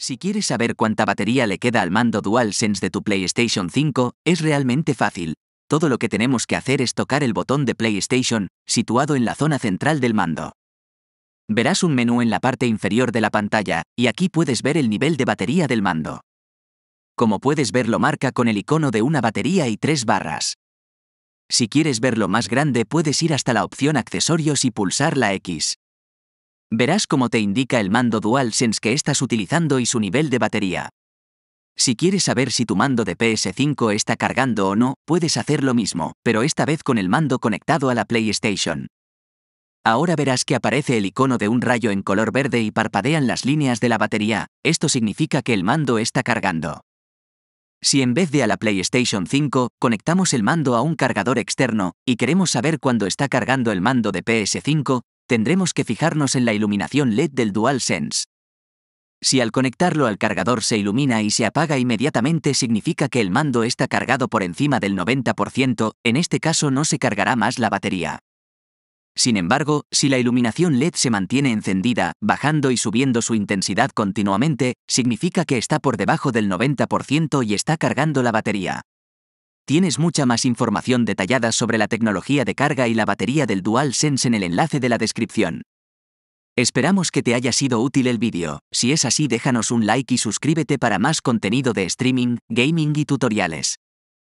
Si quieres saber cuánta batería le queda al mando DualSense de tu PlayStation 5, es realmente fácil. Todo lo que tenemos que hacer es tocar el botón de PlayStation, situado en la zona central del mando. Verás un menú en la parte inferior de la pantalla, y aquí puedes ver el nivel de batería del mando. Como puedes ver lo marca con el icono de una batería y tres barras. Si quieres verlo más grande puedes ir hasta la opción accesorios y pulsar la X. Verás cómo te indica el mando DualSense que estás utilizando y su nivel de batería. Si quieres saber si tu mando de PS5 está cargando o no, puedes hacer lo mismo, pero esta vez con el mando conectado a la PlayStation. Ahora verás que aparece el icono de un rayo en color verde y parpadean las líneas de la batería, esto significa que el mando está cargando. Si en vez de a la PlayStation 5, conectamos el mando a un cargador externo, y queremos saber cuándo está cargando el mando de PS5, tendremos que fijarnos en la iluminación LED del DualSense. Si al conectarlo al cargador se ilumina y se apaga inmediatamente significa que el mando está cargado por encima del 90%, en este caso no se cargará más la batería. Sin embargo, si la iluminación LED se mantiene encendida, bajando y subiendo su intensidad continuamente, significa que está por debajo del 90% y está cargando la batería. Tienes mucha más información detallada sobre la tecnología de carga y la batería del DualSense en el enlace de la descripción. Esperamos que te haya sido útil el vídeo, si es así déjanos un like y suscríbete para más contenido de streaming, gaming y tutoriales.